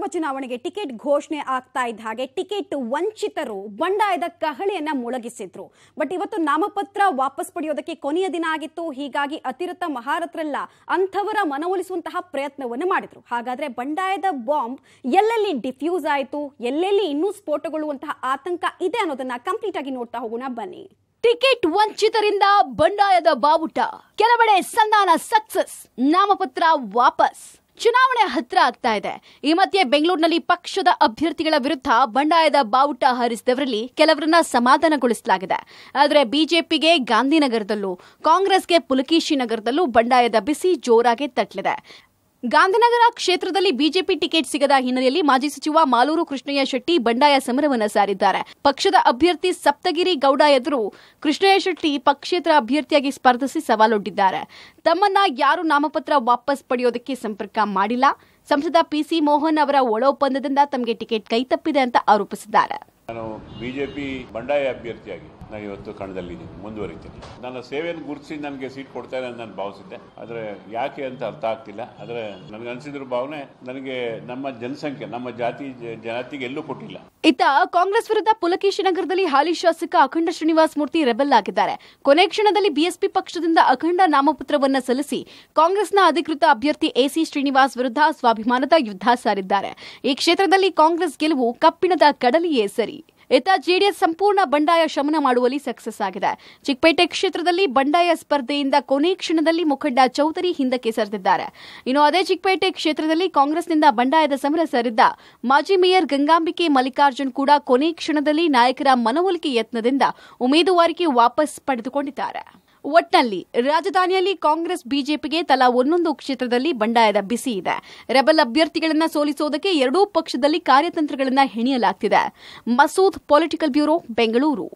ಲೋಕಸಭಾ ಚುನಾವಣೆಗೆ ಟಿಕೆಟ್ ಘೋಷಣೆ ಆಗ್ತಾ ಇದ್ದ ಹಾಗೆ ಟಿಕೆಟ್ ವಂಚಿತರು ಬಂಡಾಯದ ಕಹಳೆಯನ್ನ ಮುಳಗಿಸಿದ್ರು ಬಟ್ ಇವತ್ತು ನಾಮಪತ್ರ ವಾಪಸ್ ಪಡೆಯೋದಕ್ಕೆ ಕೊನೆಯ ದಿನ ಆಗಿತ್ತು ಹೀಗಾಗಿ ಅತಿರಥ ಮಹಾರಥರೆಲ್ಲ ಅಂಥವರ ಮನವೊಲಿಸುವಂತಹ ಪ್ರಯತ್ನವನ್ನು ಮಾಡಿದ್ರು ಹಾಗಾದ್ರೆ ಬಂಡಾಯದ ಬಾಂಬ್ ಎಲ್ಲೆಲ್ಲಿ ಡಿಫ್ಯೂಸ್ ಆಯಿತು ಎಲ್ಲೆಲ್ಲಿ ಇನ್ನೂ ಸ್ಫೋಟಗೊಳ್ಳುವಂತಹ ಆತಂಕ ಇದೆ ಅನ್ನೋದನ್ನ ಕಂಪ್ಲೀಟ್ ಆಗಿ ನೋಡ್ತಾ ಹೋಗೋಣ ಬನ್ನಿ ಟಿಕೆಟ್ ವಂಚಿತರಿಂದ ಬಂಡಾಯದ ಬಾವುಟ ಕೆಲವೆಡೆ ಸಂಧಾನ ಸಕ್ಸಸ್ ನಾಮಪತ್ರ ವಾಪಸ್ ಚುನಾವಣೆ ಹತ್ರ ಆಗ್ತಾ ಇದೆ ಈ ಮಧ್ಯೆ ಬೆಂಗಳೂರಿನಲ್ಲಿ ಪಕ್ಷದ ಅಭ್ಯರ್ಥಿಗಳ ವಿರುದ್ಧ ಬಂಡಾಯದ ಬಾವುಟ ಹಾರಿಸಿದವರಲ್ಲಿ ಕೆಲವರನ್ನ ಸಮಾಧಾನಗೊಳಿಸಲಾಗಿದೆ ಆದರೆ ಬಿಜೆಪಿಗೆ ಗಾಂಧಿನಗರದಲ್ಲೂ ಕಾಂಗ್ರೆಸ್ಗೆ ಪುಲಕೇಶಿ ನಗರದಲ್ಲೂ ಬಂಡಾಯದ ಬಿಸಿ ಜೋರಾಗಿ ತಟ್ಟಲಿದೆ ಗಾಂಧಿನಗರ ಕ್ಷೇತ್ರದಲ್ಲಿ ಬಿಜೆಪಿ ಟಿಕೆಟ್ ಸಿಗದ ಹಿನ್ನೆಲೆಯಲ್ಲಿ ಮಾಜಿ ಸಚಿವ ಮಾಲೂರು ಕೃಷ್ಣಯ್ಯ ಶೆಟ್ಟಿ ಬಂಡಾಯ ಸಮರವನ್ನು ಸಾರಿದ್ದಾರೆ ಪಕ್ಷದ ಅಭ್ಯರ್ಥಿ ಸಪ್ತಗಿರಿ ಗೌಡ ಎದುರು ಕೃಷ್ಣಯ್ಯ ಶೆಟ್ಟಿ ಪಕ್ಷೇತರ ಅಭ್ಯರ್ಥಿಯಾಗಿ ಸ್ಪರ್ಧಿಸಿ ಸವಾಲೊಡ್ಡಿದ್ದಾರೆ ತಮ್ಮನ್ನ ಯಾರು ನಾಮಪತ್ರ ವಾಪಸ್ ಪಡೆಯೋದಕ್ಕೆ ಸಂಪರ್ಕ ಮಾಡಿಲ್ಲ ಸಂಸದ ಪಿಸಿ ಮೋಹನ್ ಅವರ ಒಳ ಒಪ್ಪಂದದಿಂದ ತಮಗೆ ಟಿಕೆಟ್ ಕೈತಪ್ಪಿದೆ ಅಂತ ಆರೋಪಿಸಿದ್ದಾರೆ ಬಿಜೆಪಿ ಬಂಡಾಯ ಅಭ್ಯರ್ಥಿಯಾಗಿ ನಾನು ಇವತ್ತು ಕಣದಲ್ಲಿದ್ದೀನಿ ಮುಂದುವರಿತೀನಿ ನನ್ನ ಸೇವೆಯನ್ನು ಗುರುತಿಸಿ ನನಗೆ ಸೀಟ್ ಕೊಡ್ತಾರೆ ಅಂತ ನಾನು ಭಾವಿಸಿದ್ದೆ ಆದರೆ ಯಾಕೆ ಅಂತ ಅರ್ಥ ಆಗ್ತಿಲ್ಲ ಆದರೆ ನನಗೆ ಅನಿಸಿದ್ರು ಭಾವನೆ ನನಗೆ ನಮ್ಮ ಜನಸಂಖ್ಯೆ ನಮ್ಮ ಜಾತಿ ಜಾತಿಗೆ ಎಲ್ಲೂ ಕೊಟ್ಟಿಲ್ಲ ಇತ್ತ ಕಾಂಗ್ರೆಸ್ ವಿರುದ್ಧ ಪುಲಕೇಶಿ ನಗರದಲ್ಲಿ ಹಾಲಿ ಶಾಸಕ ಅಖಂಡ ಶ್ರೀನಿವಾಸ ಮೂರ್ತಿ ರೆಬೆಲ್ ಆಗಿದ್ದಾರೆ ಕೊನೆ ಕ್ಷಣದಲ್ಲಿ ಬಿಎಸ್ಪಿ ಪಕ್ಷದಿಂದ ಅಖಂಡ ನಾಮಪತ್ರವನ್ನ ಸಲ್ಲಿಸಿ ಕಾಂಗ್ರೆಸ್ನ ಅಧಿಕೃತ ಅಭ್ಯರ್ಥಿ ಎಸಿ ಶ್ರೀನಿವಾಸ್ ವಿರುದ್ಧ ಸ್ವಾಭಿಮಾನದ ಯುದ್ಧ ಸಾರಿದ್ದಾರೆ ಈ ಕ್ಷೇತ್ರದಲ್ಲಿ ಕಾಂಗ್ರೆಸ್ ಗೆಲುವು ಕಬ್ಬಿಣದ ಕಡಲಿಯೇ ಸರಿ ಇತ್ತ ಜೆಡಿಎಸ್ ಸಂಪೂರ್ಣ ಬಂಡಾಯ ಶಮನ ಮಾಡುವಲ್ಲಿ ಸಕ್ಸಸ್ ಆಗಿದೆ ಚಿಕ್ಕಪೇಟೆ ಕ್ಷೇತ್ರದಲ್ಲಿ ಬಂಡಾಯ ಸ್ಪರ್ಧೆಯಿಂದ ಕೊನೆ ಕ್ಷಣದಲ್ಲಿ ಮುಖಂಡ ಚೌಧರಿ ಹಿಂದಕ್ಕೆ ಸರಿದಿದ್ದಾರೆ ಇನ್ನು ಅದೇ ಚಿಕ್ಕಪೇಟೆ ಕ್ಷೇತ್ರದಲ್ಲಿ ಕಾಂಗ್ರೆಸ್ನಿಂದ ಬಂಡಾಯದ ಸಮರ ಸರಿದ್ದ ಮಾಜಿ ಮೇಯರ್ ಗಂಗಾಂಬಿಕೆ ಮಲ್ಲಿಕಾರ್ಜುನ್ ಕೂಡ ಕೊನೆ ಕ್ಷಣದಲ್ಲಿ ನಾಯಕರ ಮನವೊಲಿಕೆ ಯತ್ನದಿಂದ ಉಮೇದುವಾರಿಕೆ ವಾಪಸ್ ಪಡೆದುಕೊಂಡಿದ್ದಾರೆ ಒಟ್ನಲ್ಲಿ ರಾಜಧಾನಿಯಲ್ಲಿ ಕಾಂಗ್ರೆಸ್ ಬಿಜೆಪಿಗೆ ತಲಾ ಒಂದೊಂದು ಕ್ಷೇತ್ರದಲ್ಲಿ ಬಂಡಾಯದ ಬಿಸಿ ಇದೆ ರೆಬಲ್ ಅಭ್ಯರ್ಥಿಗಳನ್ನು ಸೋಲಿಸುವುದಕ್ಕೆ ಎರಡೂ ಪಕ್ಷದಲ್ಲಿ ಕಾರ್ಯತಂತ್ರಗಳನ್ನು ಹೆಣೆಯಲಾಗ್ತಿದೆ ಮಸೂದ್ ಪೊಲಿಟಿಕಲ್ ಬ್ಯೂರೋ ಬೆಂಗಳೂರು